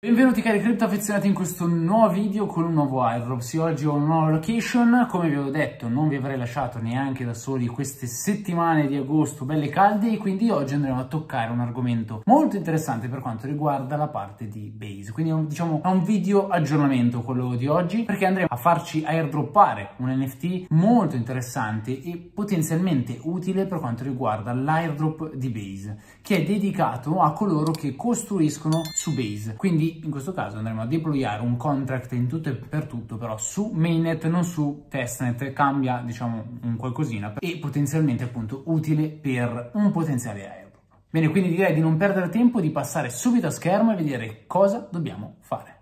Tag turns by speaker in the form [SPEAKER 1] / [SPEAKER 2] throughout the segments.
[SPEAKER 1] Benvenuti cari cripto affezionati in questo nuovo video con un nuovo airdrops. Io oggi ho una nuova location, come vi avevo detto non vi avrei lasciato neanche da soli queste settimane di agosto belle calde e quindi oggi andremo a toccare un argomento molto interessante per quanto riguarda la parte di base. Quindi diciamo è un video aggiornamento quello di oggi perché andremo a farci airdroppare un NFT molto interessante e potenzialmente utile per quanto riguarda l'airdrop di base che è dedicato a coloro che costruiscono su base. Quindi in questo caso andremo a deployare un contract in tutto e per tutto, però su mainnet, non su testnet, cambia diciamo un qualcosina e potenzialmente appunto utile per un potenziale airdrop. Bene, quindi direi di non perdere tempo, di passare subito a schermo e vedere cosa dobbiamo fare.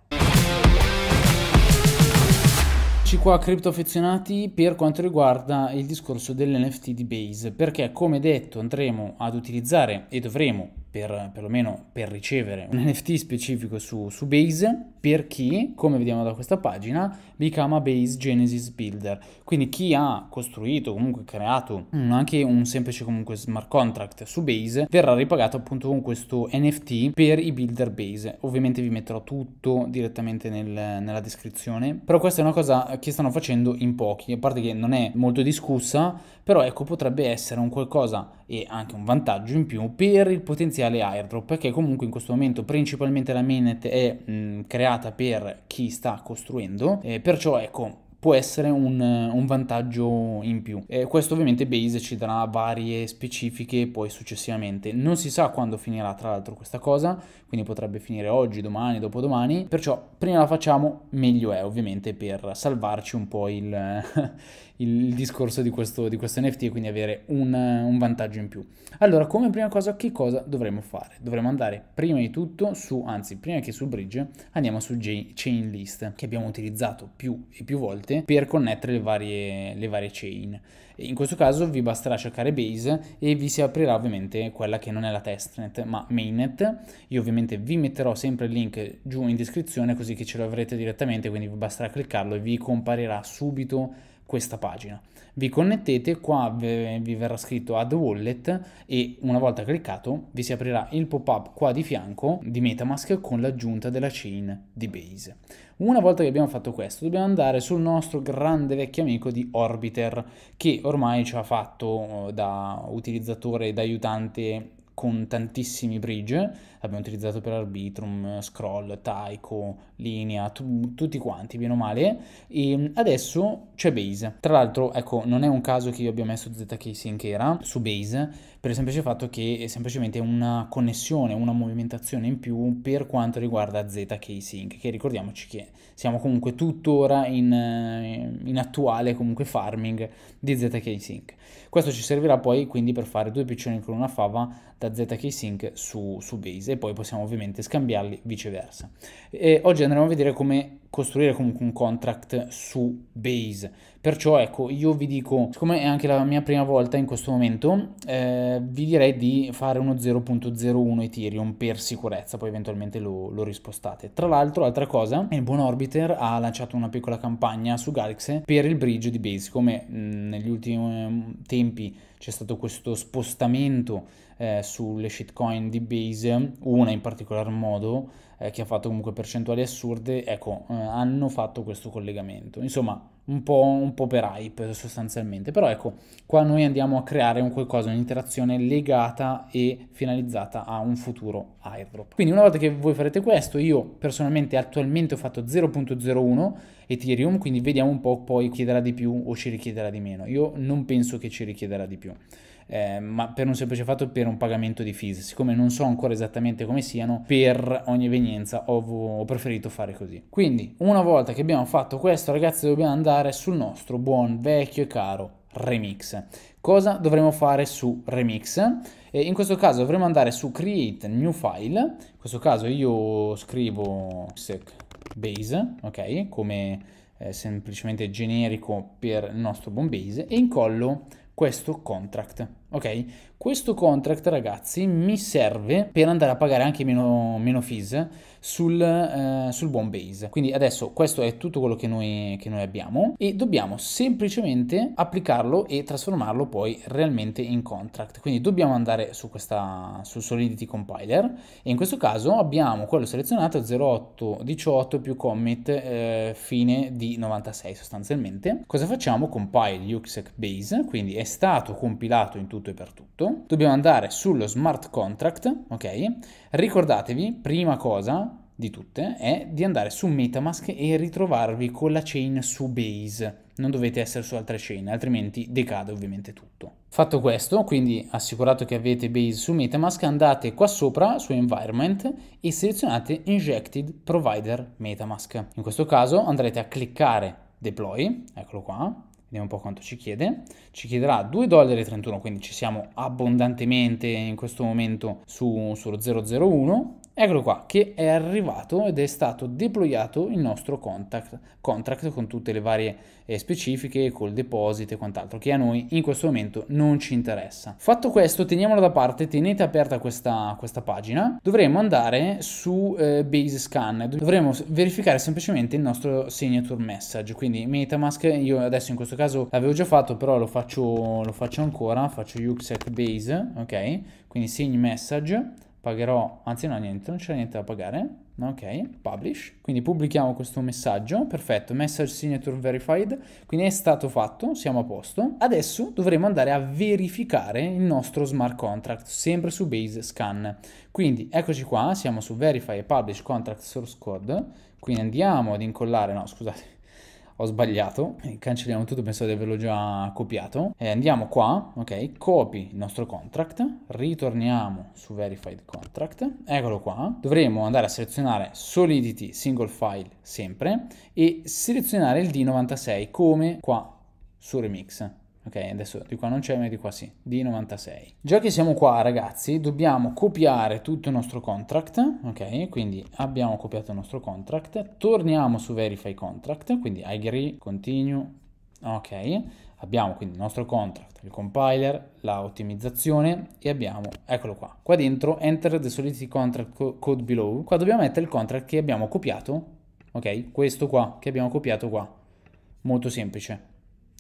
[SPEAKER 1] Eccoci qua criptoaffezionati per quanto riguarda il discorso dell'NFT di Base, perché come detto andremo ad utilizzare e dovremo per, perlomeno per ricevere un NFT specifico su, su Base per chi, come vediamo da questa pagina, become a Base Genesis Builder. Quindi chi ha costruito, comunque creato anche un semplice comunque smart contract su Base verrà ripagato appunto con questo NFT per i builder Base. Ovviamente vi metterò tutto direttamente nel, nella descrizione, però questa è una cosa che stanno facendo in pochi, a parte che non è molto discussa, però ecco potrebbe essere un qualcosa e anche un vantaggio in più per il potenziale airdrop che comunque in questo momento principalmente la mainnet è mh, mm, creata per chi sta costruendo eh, perciò ecco può essere un, un, vantaggio in più. E questo ovviamente Base ci darà varie specifiche poi successivamente. Non si sa quando finirà tra l'altro questa cosa, quindi potrebbe finire oggi, domani, dopodomani, perciò prima la facciamo meglio è ovviamente per salvarci un po' il, il, discorso di questo, di questo NFT e quindi avere un, un, vantaggio in più. Allora, come prima cosa, che cosa dovremmo fare? Dovremmo andare prima di tutto su, anzi, prima che su Bridge, andiamo su Chainlist, che abbiamo utilizzato più e più volte per connettere le varie, le varie chain. In questo caso vi basterà cercare base e vi si aprirà ovviamente quella che non è la testnet ma mainnet. Io ovviamente vi metterò sempre il link giù in descrizione così che ce lo avrete direttamente, quindi vi basterà cliccarlo e vi comparirà subito questa pagina. Vi connettete, qua vi verrà scritto Add Wallet e una volta cliccato vi si aprirà il pop-up qua di fianco di Metamask con l'aggiunta della chain di Base. Una volta che abbiamo fatto questo dobbiamo andare sul nostro grande vecchio amico di Orbiter che ormai ci ha fatto eh, da utilizzatore, e da aiutante con tantissimi bridge l'abbiamo utilizzato per Arbitrum, Scroll, Taiko, Linea, tu, tutti quanti, meno male. E adesso c'è Base. Tra l'altro, ecco, non è un caso che io abbia messo ZK Sinkera su Base, per il semplice fatto che è semplicemente una connessione, una movimentazione in più per quanto riguarda ZK Sync, che ricordiamoci che siamo comunque tuttora in, eh, in attuale comunque farming di ZK Sync. Questo ci servirà poi quindi per fare due piccioni con una fava da ZK Sync su, su Base e poi possiamo ovviamente scambiarli viceversa. E oggi andremo a vedere come costruire comunque un contract su Base Perciò ecco, io vi dico, siccome è anche la mia prima volta in questo momento, eh, vi direi di fare uno 0.01 Ethereum per sicurezza, poi eventualmente lo, lo rispostate. Tra l'altro, altra cosa, il buon Orbiter ha lanciato una piccola campagna su Galaxy per il bridge di base, come mh, mm, negli ultimi eh, tempi c'è stato questo spostamento eh, sulle shitcoin di base, una in particolar modo eh, che ha fatto comunque percentuali assurde, ecco, eh, hanno fatto questo collegamento. Insomma, un po', un po', per hype sostanzialmente, però ecco, qua noi andiamo a creare un qualcosa, un'interazione legata e finalizzata a un futuro airdrop. Quindi una volta che voi farete questo, io personalmente attualmente ho fatto 0.01 Ethereum, quindi vediamo un po' poi chiederà di più o ci richiederà di meno. Io non penso che ci richiederà di più eh, ma per un semplice fatto per un pagamento di fees. Siccome non so ancora esattamente come siano, per ogni evenienza ho, ho preferito fare così. Quindi, una volta che abbiamo fatto questo, ragazzi, dobbiamo andare sul nostro buon, vecchio e caro remix. Cosa dovremo fare su remix? Eh, in questo caso dovremo andare su create new file, in questo caso io scrivo sec base, ok, come eh, semplicemente generico per il nostro buon base e incollo questo contract. Ok? Questo contract, ragazzi, mi serve per andare a pagare anche meno, meno fees sul, eh, sul buon base. Quindi adesso questo è tutto quello che noi, che noi abbiamo e dobbiamo semplicemente applicarlo e trasformarlo poi realmente in contract. Quindi dobbiamo andare su questa, sul Solidity Compiler e in questo caso abbiamo quello selezionato 0818 più commit eh, fine di 96 sostanzialmente. Cosa facciamo? Compile UXEC base, quindi è stato compilato in tutto tutto e per tutto. Dobbiamo andare sullo smart contract, ok? Ricordatevi, prima cosa di tutte, è di andare su Metamask e ritrovarvi con la chain su Base. Non dovete essere su altre chain, altrimenti decade ovviamente tutto. Fatto questo, quindi assicurato che avete Base su Metamask, andate qua sopra su Environment e selezionate Injected Provider Metamask. In questo caso andrete a cliccare Deploy, eccolo qua, vediamo un po' quanto ci chiede, ci chiederà 2,31 dollari, quindi ci siamo abbondantemente in questo momento su, sullo 001, Eccolo qua, che è arrivato ed è stato deployato il nostro contact, contract con tutte le varie eh, specifiche, col deposito e quant'altro, che a noi in questo momento non ci interessa. Fatto questo, teniamolo da parte, tenete aperta questa, questa pagina, dovremo andare su eh, Base Scan, dovremo verificare semplicemente il nostro signature message, quindi Metamask, io adesso in questo caso l'avevo già fatto, però lo faccio, lo faccio ancora, faccio UXEC Base, ok? Quindi segni message, pagherò, anzi no niente, non c'è niente da pagare, ok, publish, quindi pubblichiamo questo messaggio, perfetto, message signature verified, quindi è stato fatto, siamo a posto, adesso dovremo andare a verificare il nostro smart contract, sempre su base scan, quindi eccoci qua, siamo su verify e publish contract source code, quindi andiamo ad incollare, no scusate, ho sbagliato, eh, cancelliamo tutto, penso di averlo già copiato. E eh, andiamo qua, ok, copi il nostro contract, ritorniamo su verified contract, eccolo qua. Dovremo andare a selezionare solidity single file sempre e selezionare il D96 come qua su remix Ok, adesso di qua non c'è, ma di qua sì, di 96. Già che siamo qua, ragazzi, dobbiamo copiare tutto il nostro contract, ok? Quindi abbiamo copiato il nostro contract, torniamo su verify contract, quindi agree, continue, ok? Abbiamo quindi il nostro contract, il compiler, la ottimizzazione e abbiamo, eccolo qua, qua dentro enter the solidity contract code below. Qua dobbiamo mettere il contract che abbiamo copiato, ok? Questo qua, che abbiamo copiato qua. Molto semplice.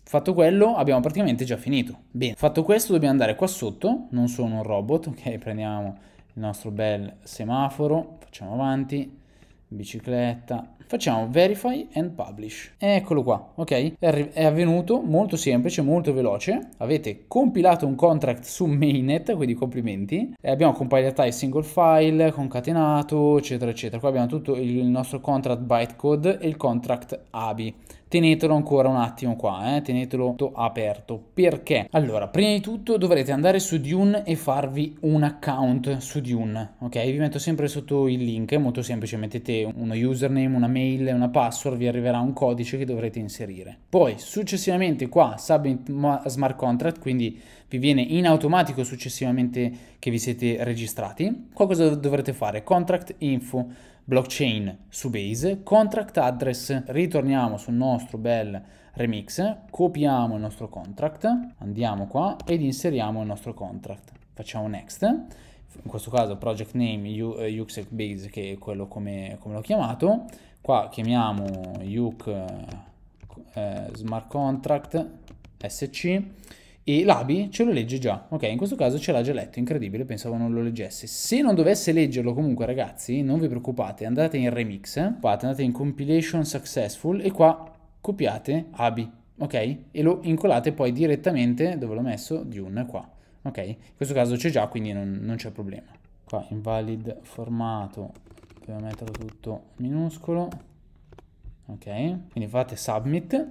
[SPEAKER 1] Fatto quello abbiamo praticamente già finito. Bene, fatto questo dobbiamo andare qua sotto, non sono un robot, ok? Prendiamo il nostro bel semaforo, facciamo avanti, bicicletta, facciamo verify and publish. Eccolo qua, ok? È avvenuto molto semplice, molto veloce. Avete compilato un contract su mainnet, quindi complimenti. E abbiamo compilato il single file, concatenato, eccetera, eccetera. Qua abbiamo tutto il nostro contract bytecode e il contract ABI tenetelo ancora un attimo qua, eh? tenetelo aperto. Perché? Allora, prima di tutto dovrete andare su Dune e farvi un account su Dune, ok? Vi metto sempre sotto il link, è molto semplice, mettete uno username, una mail, una password, vi arriverà un codice che dovrete inserire. Poi successivamente qua submit smart contract, quindi vi viene in automatico successivamente che vi siete registrati. Qua cosa dovrete fare? Contract info blockchain su base, contract address, ritorniamo sul nostro bel remix, copiamo il nostro contract, andiamo qua ed inseriamo il nostro contract, facciamo next, in questo caso project name eh, UXEC base che è quello come, come l'ho chiamato, qua chiamiamo UC eh, smart contract sc e l'ABI ce lo legge già, ok? In questo caso ce l'ha già letto, incredibile, pensavo non lo leggesse. Se non dovesse leggerlo comunque ragazzi, non vi preoccupate, andate in remix, eh? andate in compilation successful e qua copiate ABI, ok? E lo incolate poi direttamente, dove l'ho messo? di un qua, ok? In questo caso c'è già, quindi non, non c'è problema. Qua invalid formato, dobbiamo metterlo tutto minuscolo, ok? Quindi fate submit,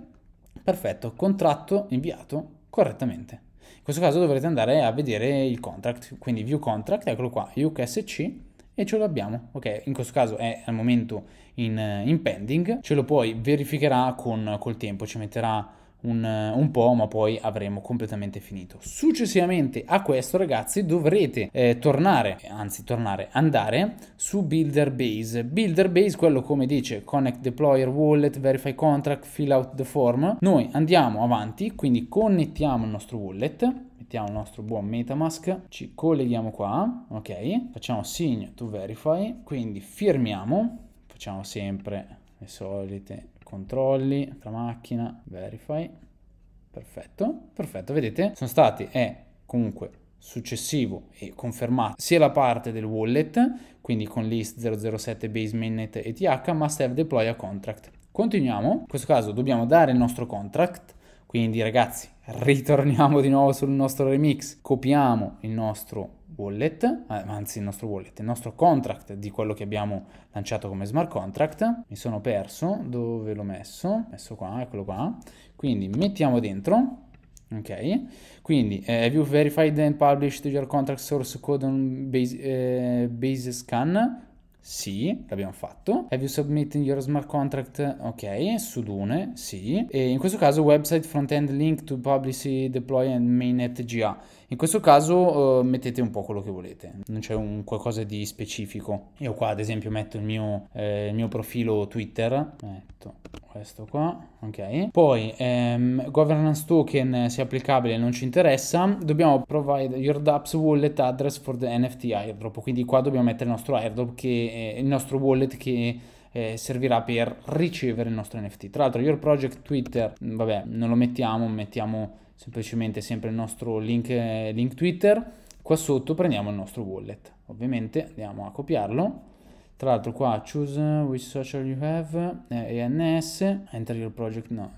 [SPEAKER 1] perfetto, contratto inviato correttamente. In questo caso dovrete andare a vedere il contract, quindi view contract, eccolo qua, UKSC e ce l'abbiamo, ok? In questo caso è al momento in, in pending, ce lo poi verificherà con, col tempo, ci metterà un, eh, un, po', ma poi avremo completamente finito. Successivamente a questo, ragazzi, dovrete eh, tornare, anzi tornare, andare su Builder Base. Builder Base, quello come dice, connect deployer wallet, verify contract, fill out the form. Noi andiamo avanti, quindi connettiamo il nostro wallet mettiamo il nostro buon metamask ci colleghiamo qua ok facciamo sign to verify quindi firmiamo facciamo sempre le solite controlli, la macchina, verify, perfetto, perfetto, vedete, sono stati, è comunque successivo e confermato sia la parte del wallet, quindi con list 007 base mainnet ETH, ma serve deploy a contract. Continuiamo, in questo caso dobbiamo dare il nostro contract, quindi ragazzi ritorniamo di nuovo sul nostro remix, copiamo il nostro wallet, eh, anzi il nostro wallet, il nostro contract di quello che abbiamo lanciato come smart contract. Mi sono perso, dove l'ho messo? messo qua, eccolo qua. Quindi mettiamo dentro Ok, quindi eh, have you verified and published your contract source code on base, eh, base scan? Sì, l'abbiamo fatto. Have you submitted your smart contract? Ok, Sudune, sì. E in questo caso website front-end link to publish deploy and mainnet GA. In questo caso eh, mettete un po' quello che volete, non c'è un qualcosa di specifico. Io qua ad esempio metto il mio, eh, il mio profilo Twitter, metto questo qua, ok. Poi ehm, governance token eh, se applicabile non ci interessa, dobbiamo provide your dApps wallet address for the NFT airdrop, quindi qua dobbiamo mettere il nostro airdrop che eh, il nostro wallet che eh, servirà per ricevere il nostro NFT. Tra l'altro, Your Project Twitter, mm, vabbè, non lo mettiamo, mettiamo semplicemente sempre il nostro link, link Twitter, qua sotto prendiamo il nostro wallet, ovviamente andiamo a copiarlo, tra l'altro qua choose which social you have, eh, ENS, enter your project, no,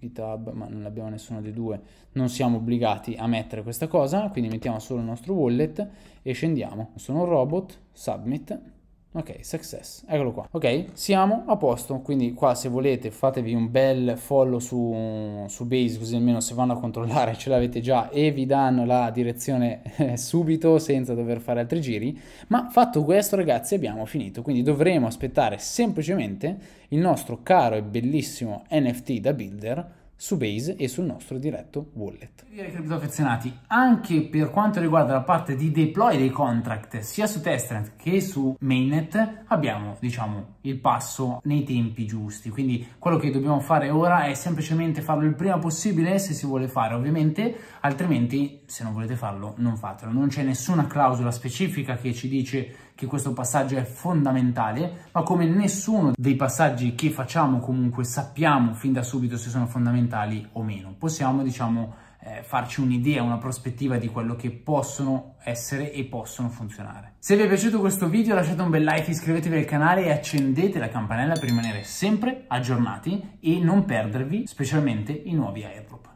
[SPEAKER 1] GitHub, ma non abbiamo nessuno dei due, non siamo obbligati a mettere questa cosa, quindi mettiamo solo il nostro wallet e scendiamo, sono un robot, submit, Ok, success, eccolo qua. Ok, siamo a posto, quindi qua se volete fatevi un bel follow su, su base, così almeno se vanno a controllare ce l'avete già e vi danno la direzione eh, subito senza dover fare altri giri. Ma fatto questo ragazzi abbiamo finito, quindi dovremo aspettare semplicemente il nostro caro e bellissimo NFT da builder su Base e sul nostro diretto wallet. Direi cripto affezionati, anche per quanto riguarda la parte di deploy dei contract, sia su testnet che su mainnet, abbiamo, diciamo, il passo nei tempi giusti. Quindi quello che dobbiamo fare ora è semplicemente farlo il prima possibile se si vuole fare, ovviamente, altrimenti se non volete farlo non fatelo. Non c'è nessuna clausola specifica che ci dice che questo passaggio è fondamentale, ma come nessuno dei passaggi che facciamo comunque sappiamo fin da subito se sono fondamentali o meno. Possiamo, diciamo, eh, farci un'idea, una prospettiva di quello che possono essere e possono funzionare. Se vi è piaciuto questo video lasciate un bel like, iscrivetevi al canale e accendete la campanella per rimanere sempre aggiornati e non perdervi specialmente i nuovi airdrop.